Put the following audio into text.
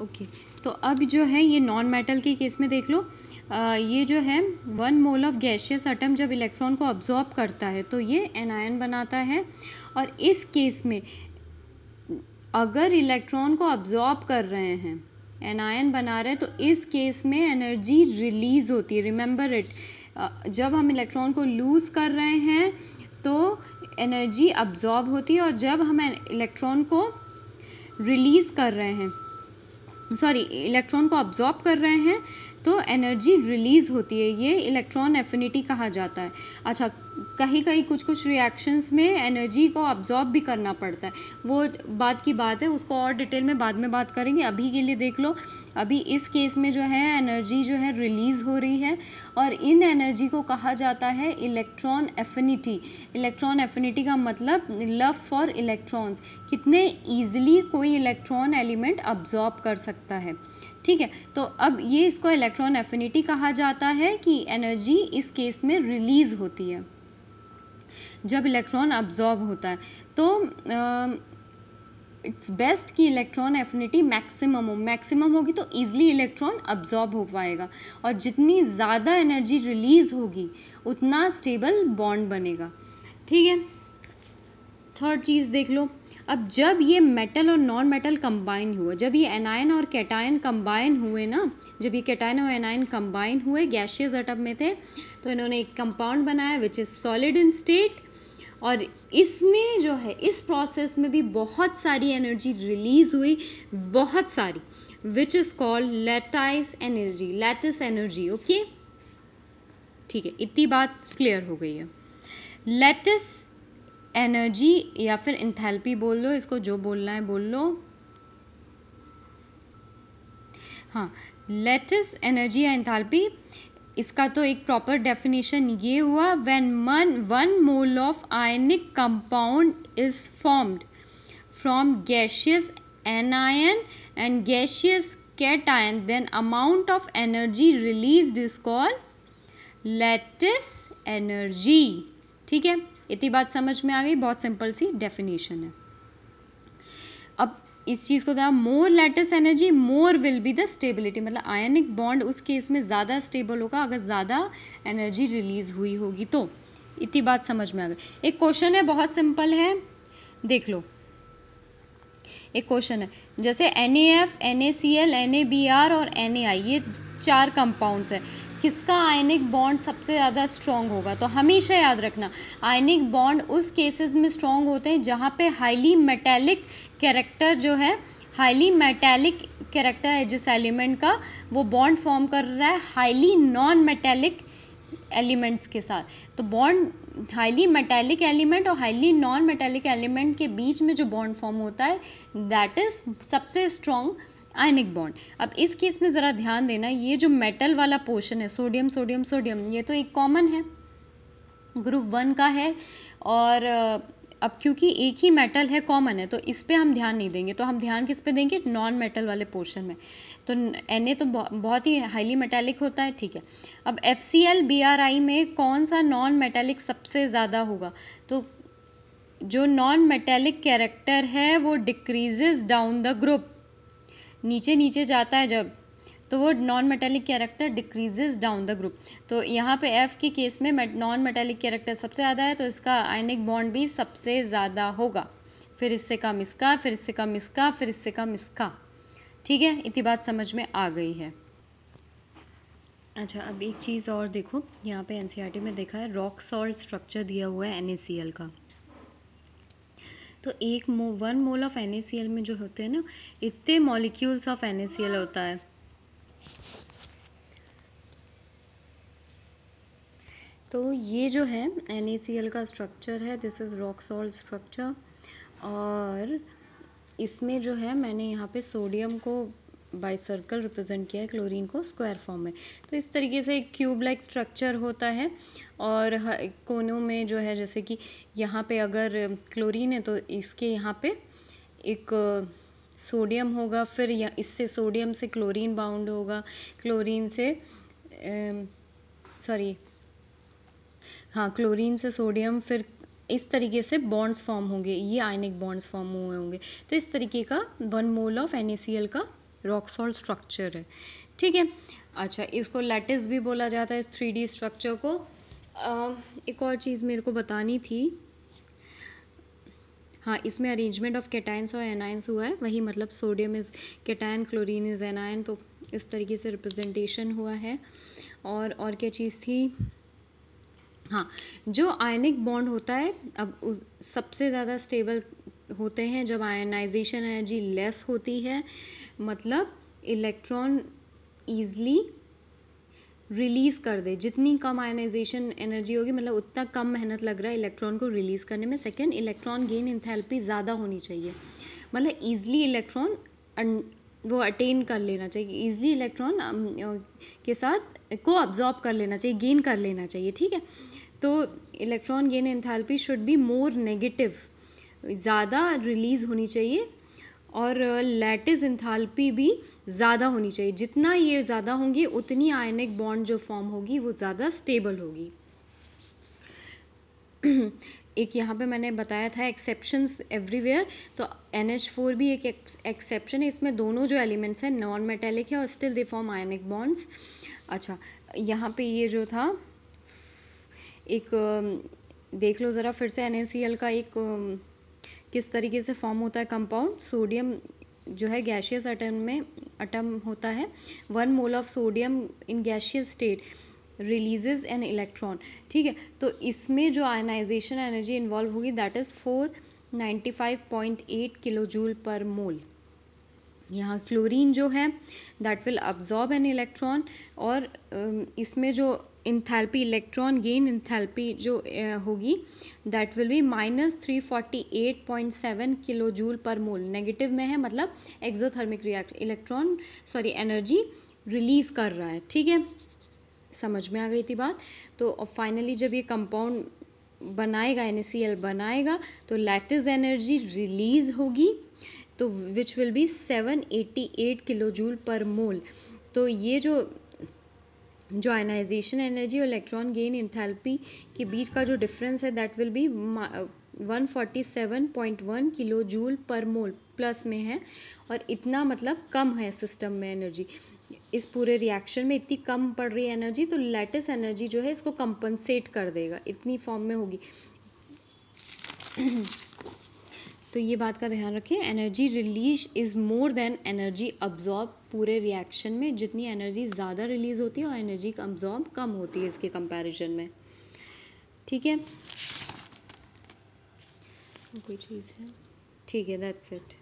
okay तो अब जो है ये नॉन मेटल के केस में देख लो आ, ये जो है one mole of gaseous atom जब इलेक्ट्रॉन को ऑब्जॉर्ब करता है तो ये एनायन बनाता है और इस केस में अगर इलेक्ट्रॉन को ऑब्जॉर्ब कर रहे हैं एनायन बना रहे हैं तो इस केस में एनर्जी रिलीज होती है रिमेंबर इट जब हम इलेक्ट्रॉन को लूज कर रहे हैं तो एनर्जी अब्जॉर्ब होती है और जब हम इलेक्ट्रॉन को रिलीज कर रहे हैं सॉरी इलेक्ट्रॉन को ऑब्जॉर्ब कर रहे हैं तो एनर्जी रिलीज होती है ये इलेक्ट्रॉन एफिनिटी कहा जाता है अच्छा कहीं कहीं कुछ कुछ रिएक्शंस में एनर्जी को ऑब्जॉर्ब भी करना पड़ता है वो बात की बात है उसको और डिटेल में बाद में बात करेंगे अभी के लिए देख लो अभी इस केस में जो है एनर्जी जो है रिलीज़ हो रही है और इन एनर्जी को कहा जाता है इलेक्ट्रॉन एफिनिटी इलेक्ट्रॉन एफिनिटी का मतलब लव फॉर इलेक्ट्रॉन्स कितने ईजिली कोई इलेक्ट्रॉन एलिमेंट ऑब्जॉर्ब कर सकता है ठीक है तो अब ये इसको इलेक्ट्रॉन एफिनिटी कहा जाता है कि एनर्जी इस केस में रिलीज होती है जब इलेक्ट्रॉन अब्जॉर्ब होता है तो इट्स बेस्ट कि इलेक्ट्रॉन एफिनिटी मैक्सिमम हो मैक्सिमम होगी तो ईजिली इलेक्ट्रॉन अब्जॉर्ब हो पाएगा और जितनी ज़्यादा एनर्जी रिलीज होगी उतना स्टेबल बॉन्ड बनेगा ठीक है थर्ड चीज़ देख लो अब जब ये मेटल और नॉन मेटल कंबाइन हुआ जब ये एनायन और कैटायन कंबाइन हुए ना जब ये कैटायन और एनायन कंबाइन हुए गैशियस एटम में थे तो इन्होंने एक कंपाउंड बनाया which is solid in state और इसमें जो है इस प्रोसेस में भी बहुत सारी एनर्जी रिलीज हुई बहुत सारी which is called lattice energy lattice energy okay ठीक है इतनी बात क्लियर हो गई है लेटस एनर्जी या फिर इंथैल्पी बोल लो इसको जो बोलना है बोल लो हाँ लेटेस्ट एनर्जी या इंथैल्पी इसका तो एक प्रॉपर डेफिनेशन ये हुआ व्हेन मन one mole of ionic compound is formed from gaseous and gaseous cation then amount of energy release is call lattice energy ठीक है इतनी बात समझ में आ गई बहुत सिंपल सी डेफिनेशन है अब इस चीज़ को more lattice energy more will be the stability मतलब आयनिक बॉन्ड उस केस में ज़्यादा स्टेबल होगा अगर ज़्यादा एनर्जी रिलीज हुई होगी तो इतनी बात समझ में आ गई एक क्वेश्चन है बहुत सिंपल है देख लो एक क्वेश्चन है जैसे N A F N A C L N A B R और एन ए आई ये चार कंपाउंड्स हैं किसका आयनिक बॉन्ड सबसे ज़्यादा स्ट्रॉन्ग होगा तो हमेशा याद रखना आयनिक बॉन्ड उस केसेस में स्ट्रॉन्ग होते हैं जहाँ पे हाईली मेटेलिक कैरेक्टर जो है हाईली मेटेलिक कैरेक्टर है जिस एलिमेंट का वो बॉन्ड फॉर्म कर रहा है हाईली नॉन मेटेलिक एलिमेंट्स के साथ तो बॉन्ड हाईली मेटेलिक एलिमेंट और हाईली नॉन मेटेलिक एलिमेंट के बीच में जो बॉन्ड फॉर्म होता है दैट इज सबसे स्ट्रॉन्ग आयनिक बॉन्ड अब इस केस में ज़रा ध्यान देना ये जो मेटल वाला पोर्शन है सोडियम सोडियम सोडियम ये तो एक कॉमन है ग्रुप वन का है और अब क्योंकि एक ही मेटल है कॉमन है तो इस पर हम ध्यान नहीं देंगे तो हम ध्यान किस पे देंगे नॉन मेटल वाले पोर्शन में तो एन तो बहुत ही हाईली मेटेलिक होता है ठीक है अब F C L B R I में कौन सा नॉन मेटेलिक सबसे ज़्यादा होगा तो जो नॉन मेटेलिक कैरेक्टर है वो डिक्रीजेज डाउन द ग्रुप नीचे नीचे जाता है जब तो वो non metallic character decreases down the group तो यहाँ पे एफ के केस में नॉन मेटेलिक कैरेक्टर सबसे ज़्यादा है तो इसका आयनिक बॉन्ड भी सबसे ज़्यादा होगा फिर इससे कम इसका फिर इससे कम इसका फिर इससे कम इसका ठीक है इतनी बात समझ में आ गई है अच्छा अब एक चीज़ और देखो यहाँ पे एन e में देखा है रॉक सॉल्ट स्ट्रक्चर दिया हुआ है एन का तो एक मो वन मोल ऑफ एन में जो होते हैं ना इतने मॉलिक्यूल्स ऑफ एन होता है तो ये जो है एन का स्ट्रक्चर है this is rock salt structure और इसमें जो है मैंने यहाँ पे सोडियम को बाय सर्कल रिप्रेजेंट किया है क्लोरीन को स्क्वायर फॉर्म में तो इस तरीके से एक क्यूब लाइक स्ट्रक्चर होता है और कोनों में जो है जैसे कि यहाँ पे अगर क्लोरीन है तो इसके यहाँ पे एक सोडियम होगा फिर या इससे सोडियम से क्लोरीन बाउंड होगा क्लोरीन से सॉरी हाँ क्लोरीन से सोडियम फिर इस तरीके से बॉन्ड्स फॉर्म होंगे ये आयनिक बॉन्ड्स फॉर्म हुए होंगे तो इस तरीके का वन मोल ऑफ एन का रॉकसॉल स्ट्रक्चर है ठीक है अच्छा इसको लैटिस भी बोला जाता है इस थ्री स्ट्रक्चर को आ, एक और चीज़ मेरे को बतानी थी हाँ इसमें अरेंजमेंट ऑफ कैटाइंस और एनाइंस हुआ है वही मतलब sodium is cation chlorine is anion तो इस तरीके से रिप्रेजेंटेशन हुआ है और और क्या चीज़ थी हाँ जो आयनिक बॉन्ड होता है अब सबसे ज़्यादा स्टेबल होते हैं जब आयनाइजेशन एनर्जी लेस होती है मतलब इलेक्ट्रॉन ईजली रिलीज़ कर दे जितनी कम आयनाइजेशन एनर्जी होगी मतलब उतना कम मेहनत लग रहा है इलेक्ट्रॉन को रिलीज़ करने में सेकेंड इलेक्ट्रॉन गेन इंथैल्पी ज़्यादा होनी चाहिए मतलब ईजली इलेक्ट्रॉन वो अटेन कर लेना चाहिए ईजली इलेक्ट्रॉन um, के साथ को अब्जॉर्ब कर लेना चाहिए गेन कर लेना चाहिए ठीक है तो electron gain enthalpy should be more negative ज़्यादा रिलीज़ होनी चाहिए और लैटिस इंथालपी भी ज़्यादा होनी चाहिए जितना ये ज़्यादा होंगी उतनी आयनिक बॉन्ड जो फॉर्म होगी वो ज़्यादा स्टेबल होगी एक यहाँ पे मैंने बताया था एक्सेप्शंस एवरीवेयर तो एन एच फोर भी एक एक्सेप्शन है इसमें दोनों जो एलिमेंट्स हैं नॉन मेटेलिक है और still they form ionic bonds अच्छा यहाँ पे ये जो था एक देख लो ज़रा फिर से एन का एक किस तरीके से फॉर्म होता है कंपाउंड सोडियम जो है गैशियस अटम में अटम होता है one mole of sodium in gaseous state releases an electron ठीक है तो इसमें जो आयनाइजेशन एनर्जी इन्वॉल्व होगी that is four ninety five point eight kilo joule per mole यहाँ क्लोरीन जो है that will absorb an electron और इसमें जो इंथैल्पी इलेक्ट्रॉन गेन इंथैल्पी जो eh, होगी that will be minus three forty eight point seven kilo joule per mole negative में है मतलब exothermic react electron sorry energy release कर रहा है ठीक है समझ में आ गई थी बात तो फाइनली जब ये कंपाउंड बनाएगा एन बनाएगा तो लैटिस एनर्जी रिलीज होगी तो which will be seven eight kilo joule per mole तो ये जो जो आयनाइजेशन एनर्जी और इलेक्ट्रॉन गेन इंथैल्पी के बीच का जो डिफरेंस है that will be 147.1 kilo joule per mole plus में है और इतना मतलब कम है सिस्टम में एनर्जी इस पूरे रिएक्शन में इतनी कम पड़ रही है एनर्जी तो लेटेस्ट एनर्जी जो है इसको कंपनसेट कर देगा इतनी फॉर्म में होगी तो ये बात का ध्यान रखिए energy release is more than energy absorb पूरे रिएक्शन में जितनी एनर्जी ज़्यादा रिलीज होती है और एनर्जी अब्जॉर्ब कम होती है इसके कंपैरिजन में ठीक है कोई चीज़ है ठीक है दैट्स इट